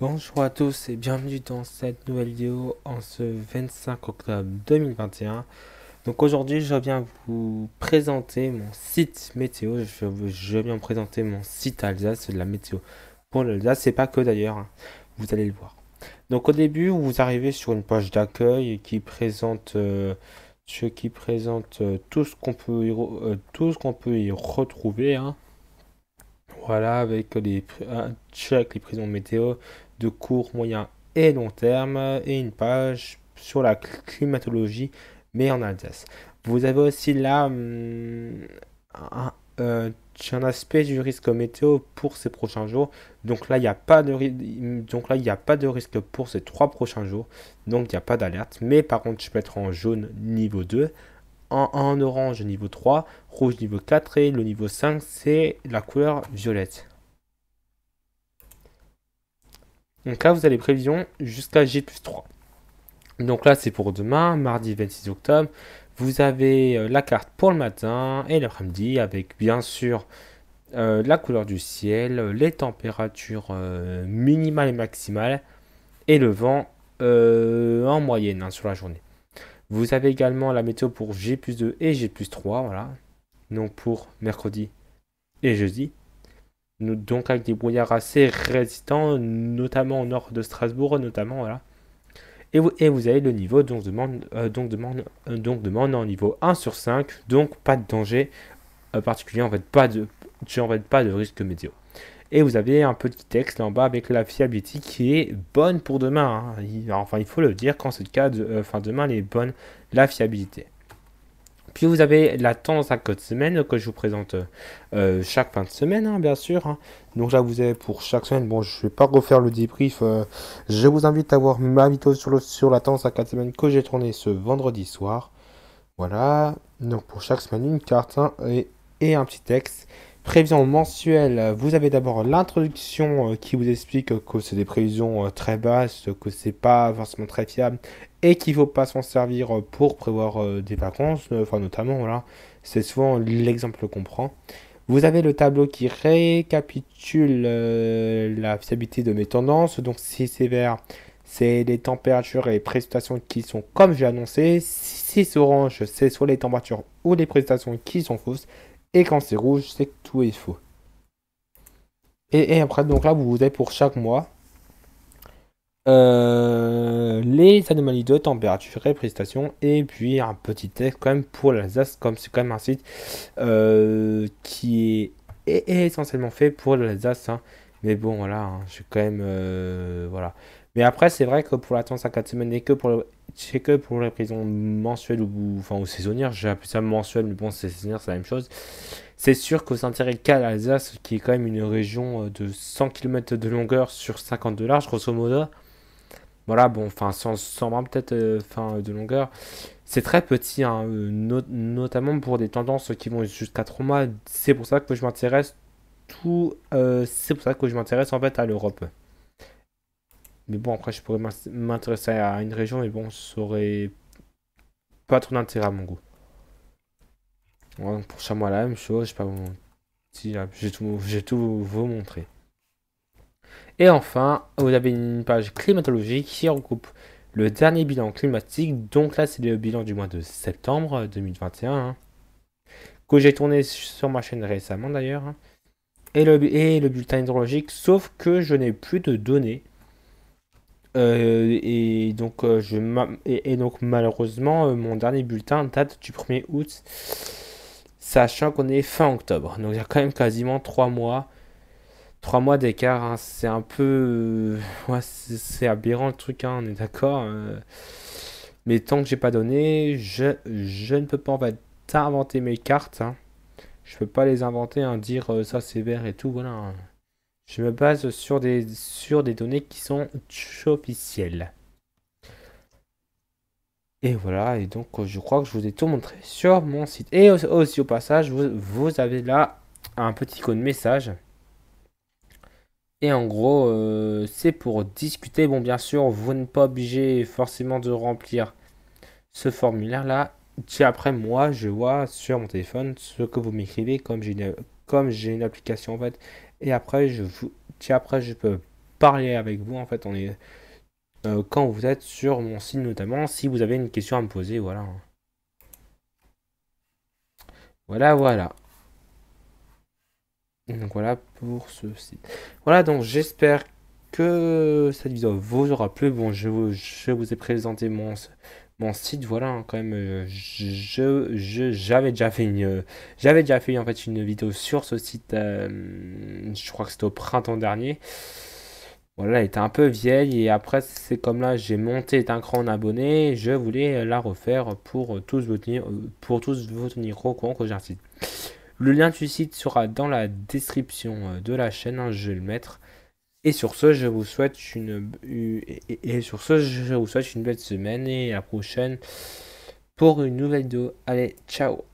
Bonjour à tous et bienvenue dans cette nouvelle vidéo en ce 25 octobre 2021. Donc aujourd'hui je viens vous présenter mon site météo, je, viens vous présenter mon site Alsace, de la météo pour l'Alsace, c'est pas que d'ailleurs, hein. vous allez le voir. Donc au début vous arrivez sur une page d'accueil qui présente, ce euh, qui présente euh, tout ce qu'on peut, euh, tout ce qu'on peut y retrouver. Hein. Voilà, avec les, les prisons météo, de court, moyen et long terme et une page sur la climatologie, mais en Alsace. Vous avez aussi là hum, euh, un, aspect du risque météo pour ces prochains jours. Donc là, il n'y a, pas de a pas de risque pour ces trois prochains jours. Donc il n'y a pas d'alerte. Mais par contre, je peux être en jaune niveau 2, en orange niveau 3, rouge niveau 4 et le niveau 5, c'est la couleur violette. Donc là, vous avez les prévisions jusqu'à g 3. Donc là, c'est pour demain, mardi 26 octobre. Vous avez euh, la carte pour le matin et l'après-midi avec bien sûr euh, la couleur du ciel, euh, les températures minimales et maximales et le vent en moyenne hein, sur la journée. Vous avez également la météo pour G2 et G3, voilà. Donc pour mercredi et jeudi donc avec des brouillards assez résistants, notamment au nord de Strasbourg, notamment, voilà. Et vous, avez le niveau, donc demande, euh, donc, demande, euh, donc demande en niveau 1 sur 5, donc pas de danger euh, particulier, en fait, pas de, en fait, pas de risque météo. Et vous avez un petit texte en bas avec la fiabilité qui est bonne pour demain. Hein. enfin, il faut le dire, quand c'est le cas, de, demain, elle est bonne, la fiabilité. Puis vous avez la tendance à code semaine que je vous présente euh, chaque fin de semaine, hein, bien sûr. Hein. Donc là, vous avez pour chaque semaine, bon, je ne vais pas refaire le débrief. Euh, je vous invite à voir ma vidéo sur, la tendance à quatre semaines que j'ai tournée ce vendredi soir. Voilà. Donc pour chaque semaine, une carte hein, et un petit texte. Prévisions mensuelle, euh, vous avez d'abord l'introduction euh, qui vous explique euh, que c'est des prévisions très basses, que c'est pas forcément très fiable et qu'il ne faut pas s'en servir pour prévoir des vacances, enfin notamment voilà, c'est souvent l'exemple qu'on prend. Vous avez le tableau qui récapitule la fiabilité de mes tendances, donc si c'est vert, c'est les températures et les prestations qui sont comme j'ai annoncé. Si c'est orange, c'est soit les températures ou les prestations qui sont fausses. Et quand c'est rouge, c'est que tout est faux. Et, après, donc là, vous avez pour chaque mois euh, les anomalies de température et prestations Et puis un petit texte quand même pour l'Alsace, comme c'est quand même un site euh, qui est, essentiellement fait pour l'Alsace. Hein. Mais bon, voilà, hein, je suis quand même. Euh, voilà. Mais après, c'est vrai que pour la à 4 semaines et que pour le check-up pour les prison mensuelles ou, enfin, ou saisonnière, j'ai appelé ça mensuel, mais bon, c'est saisonnière, c'est la même chose. C'est sûr qu'au s'intérêt qu'à l'Alsace, qui est quand même une région euh, de 100 km de longueur sur 50 de large, grosso modo, voilà, bon, enfin, 120 peut-être euh, enfin de longueur, c'est très petit, hein, euh, notamment pour des tendances qui vont jusqu'à 3 mois. C'est pour ça que je m'intéresse tout, c'est pour ça que je m'intéresse en fait à l'Europe. Mais bon, après, je pourrais m'intéresser à une région, mais bon, ça aurait pas trop d'intérêt à mon goût. pour chaque mois, la même chose, je pas si euh, j'ai tout, tout vous montrer. Et enfin, vous avez une page climatologique qui regroupe le dernier bilan climatique. Donc là, c'est le bilan du mois de septembre 2021, hein, que j'ai tourné sur ma chaîne récemment d'ailleurs. Hein. et le bulletin hydrologique, sauf que je n'ai plus de données euh, et, donc, euh, je et, donc, malheureusement, euh, mon dernier bulletin date du 1er août, sachant qu'on est fin octobre. Donc, il y a quand même quasiment 3 mois. 3 mois d'écart, hein. c'est un peu. Ouais, c'est aberrant le truc, hein, on est d'accord. mais tant que j'ai pas donné, je, je ne peux pas en inventer mes cartes. Je hein. Je peux pas les inventer, hein, dire ça c'est vert et tout, voilà. Je me base sur des, sur des données qui sont officielles. Et voilà, et donc euh, je crois que je vous ai tout montré sur mon site. Et aussi au passage, vous, avez là un petit code message. Et en gros, euh, c'est pour discuter. Bon, bien sûr, vous n'êtes pas obligé forcément de remplir ce formulaire-là. après, moi, je vois sur mon téléphone ce que vous m'écrivez. Comme j'ai comme j'ai une application en fait et après, je vous, après, je peux parler avec vous. En fait, on est euh, quand vous êtes sur mon site, notamment si vous avez une question à me poser. Voilà, voilà, voilà. Donc voilà pour ce site. Voilà, donc j'espère que cette vidéo vous aura plu. Bon, je vous, je vous ai présenté mon, mon site, voilà, hein, quand même, euh, je, j'avais déjà fait une, euh, j'avais déjà fait en fait une vidéo sur ce site, euh, je crois que c'était au printemps dernier. Voilà, elle était un peu vieille et après c'est comme là, j'ai monté d'un cran en abonné, je voulais la refaire pour tous vous tenir, pour tous vous tenir au courant que j'ai site. Le lien du site sera dans la description de la chaîne, hein, je vais le mettre. Et sur ce, je vous souhaite une et sur je vous souhaite une belle semaine et à la prochaine pour une nouvelle vidéo. Allez, ciao.